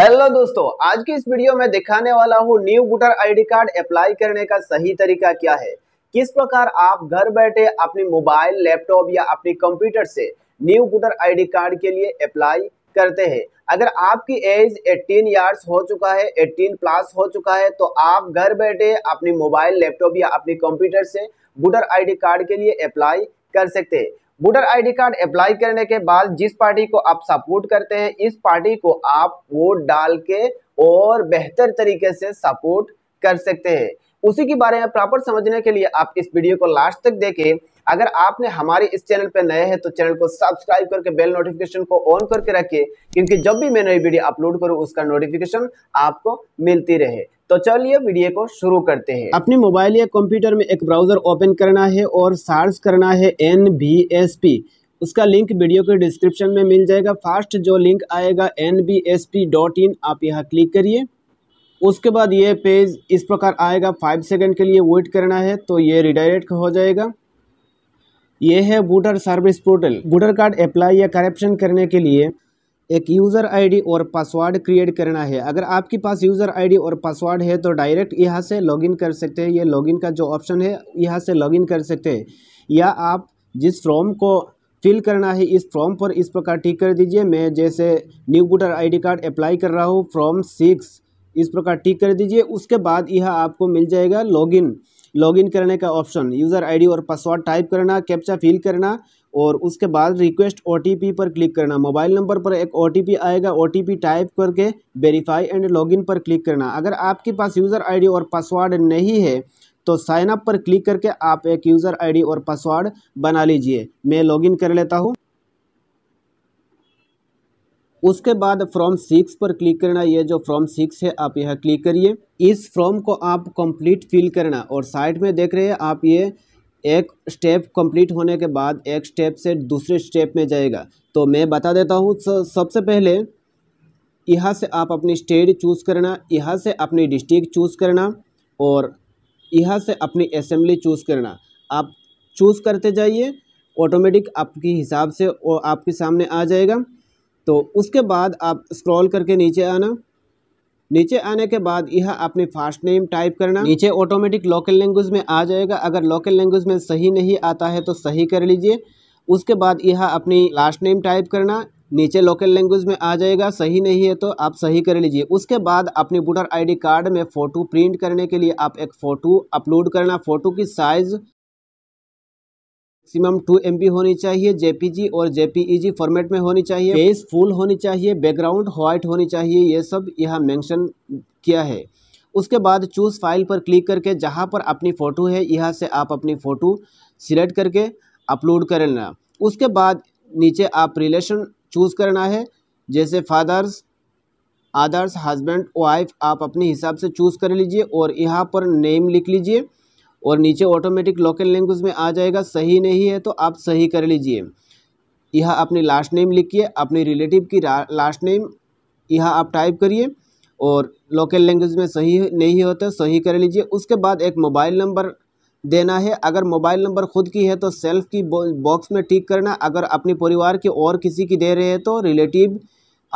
hello दोस्तों आज की इस वीडियो में दिखाने वाला हूँ new voter ID card apply करने का सही तरीका क्या है किस प्रकार आप घर बैठे अपने मोबाइल लैपटॉप या अपने कंप्यूटर से न्यू वोटर आईडी कार्ड के लिए अप्लाई करते हैं अगर आपकी एज 18 इयर्स हो चुका है 18 प्लस हो चुका है तो आप घर बैठे अपने मोबाइल लैपटॉप या अपने कंप्यूटर से वोटर आई कार्ड के लिए अप्लाई कर सकते हैं वोटर आईडी कार्ड अप्लाई करने के बाद जिस पार्टी को आप सपोर्ट करते हैं इस पार्टी को आप वोट डाल के और बेहतर तरीके से सपोर्ट कर सकते हैं उसी के बारे में प्रॉपर समझने के लिए आप इस वीडियो को लास्ट तक देखें अगर आपने हमारे इस चैनल पर नए हैं तो चैनल को सब्सक्राइब करके बेल नोटिफिकेशन को ऑन करके रखिए क्योंकि जब भी मैं नई वीडियो अपलोड करूँ उसका नोटिफिकेशन आपको मिलती रहे तो चलिए वीडियो को शुरू करते हैं अपने मोबाइल या कंप्यूटर में एक ब्राउज़र ओपन करना है और सर्च करना है एन उसका लिंक वीडियो के डिस्क्रिप्शन में मिल जाएगा फर्स्ट जो लिंक आएगा एन आप यहाँ क्लिक करिए उसके बाद ये पेज इस प्रकार आएगा फाइव सेकंड के लिए वेट करना है तो ये रिडायरेक्ट हो जाएगा ये है voter service portal voter card apply या करप्शन करने के लिए एक यूज़र आईडी और पासवर्ड क्रिएट करना है अगर आपके पास यूज़र आईडी और पासवर्ड है तो डायरेक्ट यहाँ से लॉगिन कर सकते हैं ये लॉगिन का जो ऑप्शन है यहाँ से लॉगिन कर सकते हैं या आप जिस फॉर्म को फिल करना है इस फॉर्म पर इस प्रकार टिक कर दीजिए मैं जैसे new voter ID card apply कर रहा हूँ फॉर्म सिक्स इस प्रकार टिक कर दीजिए उसके बाद यह आपको मिल जाएगा लॉगिन लॉगिन करने का ऑप्शन यूज़र आईडी और पासवर्ड टाइप करना कैप्चा फिल करना और उसके बाद रिक्वेस्ट ओ पर क्लिक करना मोबाइल नंबर पर एक ओ आएगा ओ टाइप करके वेरीफाई एंड लॉगिन पर क्लिक करना अगर आपके पास यूज़र आईडी और पासवर्ड नहीं है तो साइनअप पर क्लिक करके आप एक यूज़र डी और पासवर्ड बना लीजिए मैं लॉगिन कर लेता हूँ उसके बाद फ्रॉम सिक्स पर क्लिक करना ये जो फ्रॉम सिक्स है आप यह क्लिक करिए इस फॉर्म को आप कंप्लीट फिल करना और साइड में देख रहे हैं आप ये एक स्टेप कंप्लीट होने के बाद एक स्टेप से दूसरे स्टेप में जाएगा तो मैं बता देता हूँ सबसे पहले यहाँ से आप अपनी स्टेट चूज़ करना यहाँ से अपनी डिस्ट्रिक्ट चूज़ करना और यहाँ से अपनी असम्बली चूज़ करना आप चूज़ करते जाइए ऑटोमेटिक आपके हिसाब से वो आपके सामने आ जाएगा तो उसके बाद आप स्क्रॉल करके नीचे आना नीचे आने के बाद यह आपने फास्ट नेम टाइप करना नीचे ऑटोमेटिक लोकल लैंग्वेज में आ जाएगा अगर लोकल लैंग्वेज में सही नहीं आता है तो सही कर लीजिए उसके बाद यह अपनी लास्ट नेम टाइप करना नीचे लोकल लैंग्वेज में आ जाएगा सही नहीं है तो आप सही कर लीजिए उसके बाद अपने वोटर आईडी कार्ड में फ़ोटो प्रिंट करने के लिए आप एक फ़ोटो अपलोड करना फ़ोटो की साइज़ मैक्सिमम टू एम होनी चाहिए जेपीजी और जेपीईजी फॉर्मेट e में होनी चाहिए फेस फुल होनी चाहिए बैकग्राउंड व्हाइट होनी चाहिए ये सब यहाँ मेंशन किया है उसके बाद चूज़ फाइल पर क्लिक करके जहाँ पर अपनी फ़ोटो है यहाँ से आप अपनी फ़ोटो सिलेक्ट करके अपलोड कर लेना उसके बाद नीचे आप रिलेशन चूज़ करना है जैसे फादर्स आदर्स हस्बैंड वाइफ आप अपने हिसाब से चूज़ कर लीजिए और यहाँ पर नेम लिख लीजिए और नीचे ऑटोमेटिक लोकल लैंग्वेज में आ जाएगा सही नहीं है तो आप सही कर लीजिए यह अपनी लास्ट नेम लिखिए अपने रिलेटिव की लास्ट नेम यह आप टाइप करिए और लोकल लैंग्वेज में सही नहीं होता सही कर लीजिए उसके बाद एक मोबाइल नंबर देना है अगर मोबाइल नंबर खुद की है तो सेल्फ की बॉक्स में टिक करना अगर अपने परिवार के और किसी की दे रहे हैं तो रिलेटिव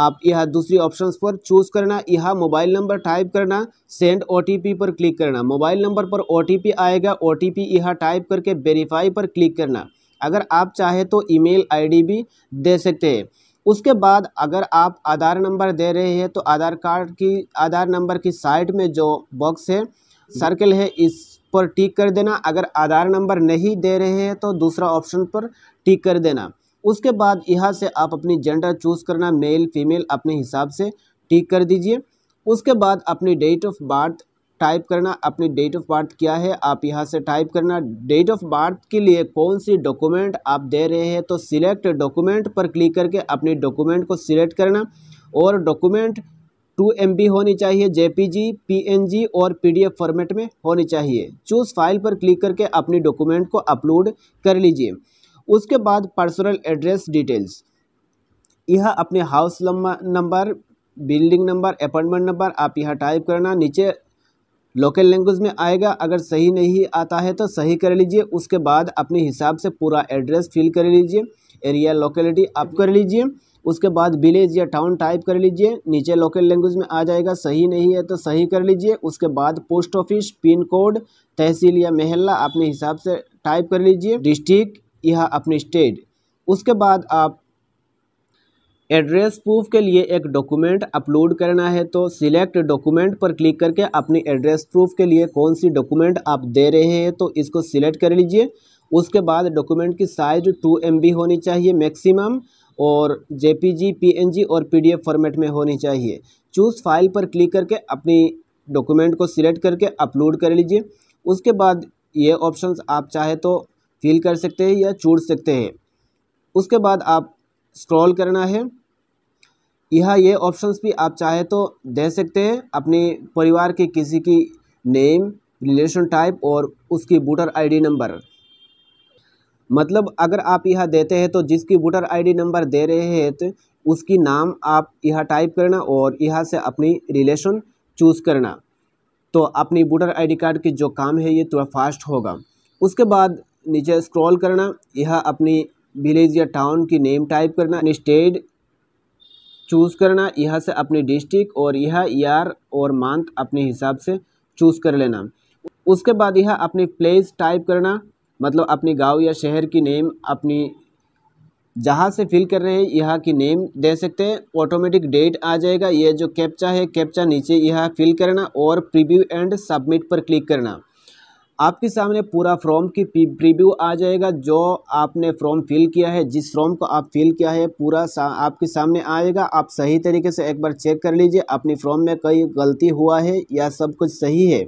आप यह दूसरी ऑप्शन पर चूज करना यह मोबाइल नंबर टाइप करना सेंड ओ पर क्लिक करना मोबाइल नंबर पर ओ आएगा ओ टी यह टाइप करके वेरीफाई पर क्लिक करना अगर आप चाहे तो ईमेल आईडी भी दे सकते हैं उसके बाद अगर आप आधार नंबर दे रहे हैं तो आधार कार्ड की आधार नंबर की साइड में जो बॉक्स है सर्कल है इस पर टिक कर देना अगर आधार नंबर नहीं दे रहे हैं तो दूसरा ऑप्शन पर टिक कर देना उसके बाद यहाँ से आप अपनी जेंडर चूज़ करना मेल फीमेल अपने हिसाब से टिक कर दीजिए उसके बाद अपनी डेट ऑफ बर्थ टाइप करना अपनी डेट ऑफ बर्थ क्या है आप यहाँ से टाइप करना डेट ऑफ बर्थ के लिए कौन सी डॉक्यूमेंट आप दे रहे हैं तो सिलेक्ट डॉक्यूमेंट पर क्लिक करके अपने डॉक्यूमेंट को सिलेक्ट करना और डॉक्यूमेंट टू एम होनी चाहिए एन जी और एफ फॉर्मेट में होनी चाहिए चूज़ फाइल पर क्लिक करके अपनी डॉक्यूमेंट को अपलोड कर लीजिए उसके बाद पर्सनल एड्रेस डिटेल्स यह अपने house number building number apartment number आप यहाँ टाइप करना नीचे लोकल लैंग्वेज में आएगा अगर सही नहीं आता है तो सही कर लीजिए उसके बाद अपने हिसाब से पूरा एड्रेस फिल कर लीजिए एरिया लोकेलिटी आप कर लीजिए उसके बाद विलेज या टाउन टाइप कर लीजिए नीचे लोकल लैंग्वेज में आ जाएगा सही नहीं है तो सही कर लीजिए उसके बाद पोस्ट ऑफिस पिन कोड तहसील या महल्ला अपने हिसाब से टाइप कर लीजिए डिस्ट्रिक्ट यह अपनी स्टेट उसके बाद आप एड्रेस प्रूफ के लिए एक डॉक्यूमेंट अपलोड करना है तो सिलेक्ट डॉक्यूमेंट पर क्लिक करके अपनी एड्रेस प्रूफ के लिए कौन सी डॉक्यूमेंट आप दे रहे हैं तो इसको सिलेक्ट कर लीजिए उसके बाद डॉक्यूमेंट की साइज टू एम होनी चाहिए मैक्सिमम और जे पी और पी फॉर्मेट में होनी चाहिए चूज़ फाइल पर क्लिक करके अपनी डॉक्यूमेंट को सिलेक्ट करके अपलोड कर लीजिए उसके बाद ये ऑप्शंस आप चाहे तो फील कर सकते हैं या छोड़ सकते हैं उसके बाद आप स्क्रॉल करना है यह ये ऑप्शंस भी आप चाहे तो दे सकते हैं अपने परिवार के किसी की नेम रिलेशन टाइप और उसकी वोटर आईडी नंबर मतलब अगर आप यह देते हैं तो जिसकी वोटर आईडी नंबर दे रहे हैं तो उसकी नाम आप यह टाइप करना और यह से अपनी रिलेशन चूज़ करना तो अपनी वोटर आईडी कार्ड की जो काम है ये थोड़ा फास्ट होगा उसके बाद नीचे स्क्रॉल करना यह अपनी विलेज या टाउन की नेम टाइप करना अपनी स्टेट चूज़ करना यह से अपनी डिस्ट्रिक्ट और यह ईयर और मंथ अपने हिसाब से चूज़ कर लेना उसके बाद यह अपनी प्लेस टाइप करना मतलब अपने गांव या शहर की नेम अपनी जहाँ से फिल कर रहे हैं यह की नेम दे सकते हैं ऑटोमेटिक डेट आ जाएगा ये जो कैप्चा है कैप्चा नीचे यह फिल करना और प्रीव्यू एंड सबमिट पर क्लिक करना आपके सामने पूरा फॉर्म की प्रीव्यू आ जाएगा जो आपने फॉर्म फिल किया है जिस फॉर्म को आप फिल किया है पूरा सा, आपके सामने आएगा आप सही तरीके से एक बार चेक कर लीजिए अपनी फॉर्म में कई गलती हुआ है या सब कुछ सही है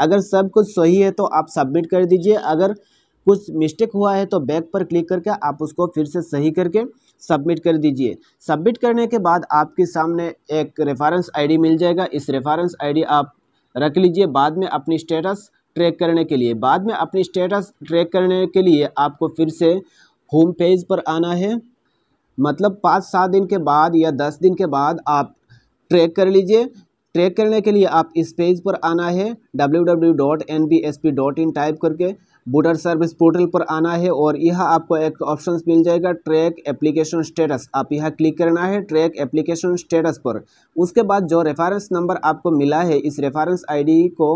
अगर सब कुछ सही है तो आप सबमिट कर दीजिए अगर कुछ मिस्टेक हुआ है तो बैक पर क्लिक करके आप उसको फिर से सही करके सबमिट कर दीजिए सबमिट करने के बाद आपके सामने एक रेफरेंस आईडी मिल जाएगा इस रेफरेंस आईडी आप रख लीजिए बाद में अपनी स्टेटस ट्रैक करने के लिए बाद में अपनी स्टेटस ट्रैक करने के लिए आपको फिर से होम पेज पर आना है मतलब पाँच सात दिन के बाद या दस दिन के बाद आप ट्रैक कर लीजिए ट्रैक करने के लिए आप इस पेज पर आना है www.nbsp.in टाइप करके वोटर सर्विस पोर्टल पर आना है और यह आपको एक ऑप्शन मिल जाएगा ट्रैक एप्लीकेशन स्टेटस आप यह क्लिक करना है ट्रैक एप्लीकेशन स्टेटस पर उसके बाद जो रेफरेंस नंबर आपको मिला है इस रेफरेंस आईडी को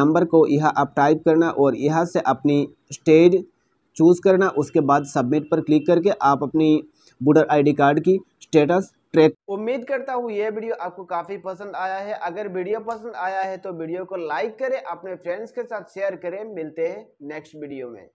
नंबर को यह आप टाइप करना और यह से अपनी स्टेज चूज़ करना उसके बाद सबमिट पर क्लिक करके आप अपनी वोटर आई कार्ड की स्टेटस ट्रैक उम्मीद करता हूँ यह वीडियो आपको काफ़ी पसंद आया है अगर वीडियो पसंद आया है तो वीडियो को लाइक करें अपने फ्रेंड्स के साथ शेयर करें मिलते हैं नेक्स्ट वीडियो में